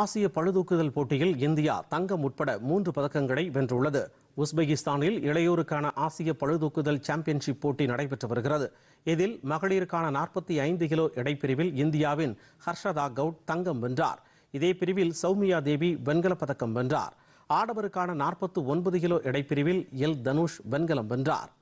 ஆசிய பழுதூக்குதல் போட்டியில் இந்தியா தங்கம் உட்பட மூன்று பதக்கங்களை வென்றுள்ளது உஸ்பெகிஸ்தானில் இளையோருக்கான ஆசிய பழுதூக்குதல் சாம்பியன்ஷிப் போட்டி நடைபெற்று வருகிறது இதில் மகளிருக்கான நாற்பத்தி ஐந்து கிலோ இடைப்பிரிவில் இந்தியாவின் ஹர்ஷதா கவுட் தங்கம் வென்றார் இதே பிரிவில் சௌமியா தேவி வெண்கலப் பதக்கம் வென்றார் ஆடவருக்கான நாற்பத்து ஒன்பது கிலோ இடைப்பிரிவில் எல் தனுஷ் வெண்கலம் வென்றார்